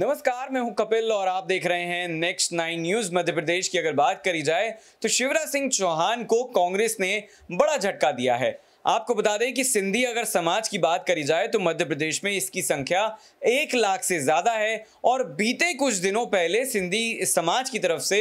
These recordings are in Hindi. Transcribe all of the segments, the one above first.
नमस्कार मैं हूं कपिल और आप देख रहे हैं next nine news Madhya Pradesh की अगर बात करी जाए तो शिवराज सिंह चौहान को कांग्रेस ने बड़ा झटका दिया है आपको बता दें कि सिंधी अगर समाज की बात करी जाए तो मध्य प्रदेश में इसकी संख्या एक लाख से ज़्यादा है और बीते कुछ दिनों पहले सिंधी समाज की तरफ से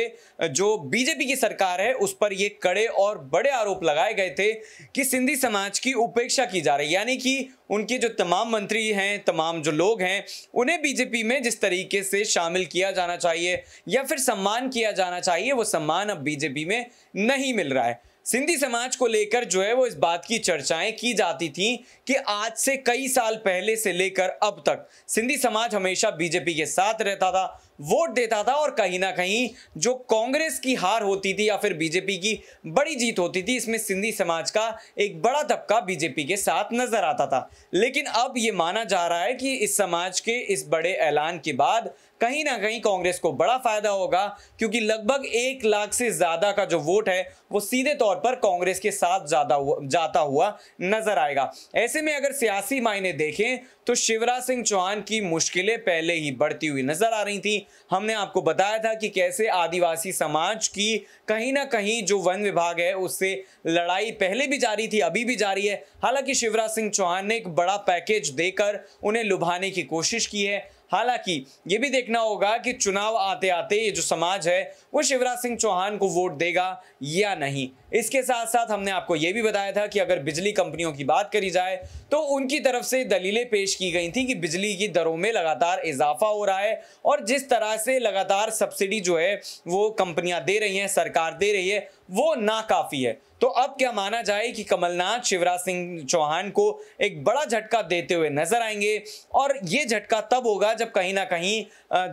जो बीजेपी की सरकार है उस पर ये कड़े और बड़े आरोप लगाए गए थे कि सिंधी समाज की उपेक्षा की जा रही यानी कि उनके जो तमाम मंत्री हैं तमाम जो लोग हैं उन्हें बीजेपी में जिस तरीके से शामिल किया जाना चाहिए या फिर सम्मान किया जाना चाहिए वो सम्मान अब बीजेपी में नहीं मिल रहा है सिंधी समाज को लेकर जो है वो इस बात की चर्चाएं की जाती थी कि आज से कई साल पहले से लेकर अब तक सिंधी समाज हमेशा बीजेपी के साथ रहता था वोट देता था और कहीं ना कहीं जो कांग्रेस की हार होती थी या फिर बीजेपी की बड़ी जीत होती थी इसमें सिंधी समाज का एक बड़ा तबका बीजेपी के साथ नजर आता था लेकिन अब ये माना जा रहा है कि इस समाज के इस बड़े ऐलान के बाद कहीं ना कहीं कांग्रेस को बड़ा फायदा होगा क्योंकि लगभग एक लाख से ज्यादा का जो वोट है वो सीधे तौर पर कांग्रेस के साथ ज्यादा हुआ जाता हुआ नजर आएगा ऐसे में अगर सियासी मायने देखें तो शिवराज सिंह चौहान की मुश्किलें पहले ही बढ़ती हुई नजर आ रही थी हमने आपको बताया था कि कैसे आदिवासी समाज की कहीं ना कहीं जो वन विभाग है उससे लड़ाई पहले भी जारी थी अभी भी जारी है हालांकि शिवराज सिंह चौहान ने एक बड़ा पैकेज देकर उन्हें लुभाने की कोशिश की है हालांकि ये भी देखना होगा कि चुनाव आते आते ये जो समाज है वो शिवराज सिंह चौहान को वोट देगा या नहीं इसके साथ साथ हमने आपको ये भी बताया था कि अगर बिजली कंपनियों की बात करी जाए तो उनकी तरफ से दलीलें पेश की गई थी कि बिजली की दरों में लगातार इजाफा हो रहा है और जिस तरह से लगातार सब्सिडी जो है वो कंपनियां दे रही हैं सरकार दे रही है वो नाकाफी है तो अब क्या माना जाए कि कमलनाथ शिवराज सिंह चौहान को एक बड़ा झटका देते हुए नजर आएंगे और ये झटका तब होगा जब कहीं ना कहीं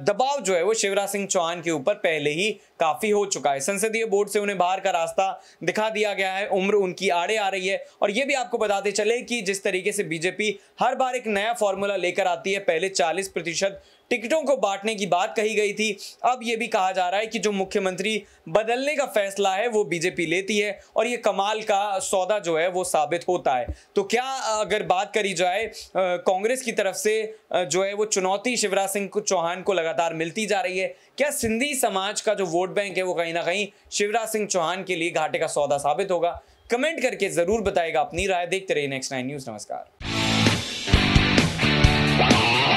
दबाव जो है वो शिवराज सिंह चौहान के ऊपर पहले ही काफी हो चुका है संसदीय बोर्ड से उन्हें बाहर का रास्ता दिखा दिया गया है उम्र उनकी आड़े आ रही है और ये भी आपको बताते चले कि जिस तरीके से बीजेपी हर बार एक नया फॉर्मूला लेकर आती है पहले चालीस प्रतिशत टिकटों को बांटने की बात कही गई थी अब ये भी कहा जा रहा है कि जो मुख्यमंत्री बदलने का फैसला है वो बीजेपी लेती है और ये कमाल का सौदा जो है वो साबित होता है तो क्या अगर बात करी जाए कांग्रेस की तरफ से जो है वो चुनौती शिवराज सिंह चौहान को लगातार मिलती जा रही है क्या सिंधी समाज का जो वोट बैंक है वो कहीं ना कहीं शिवराज सिंह चौहान के लिए घाटे का सौदा साबित होगा कमेंट करके जरूर बताएगा अपनी राय देखते रहिए नेक्स्ट नाइन न्यूज नमस्कार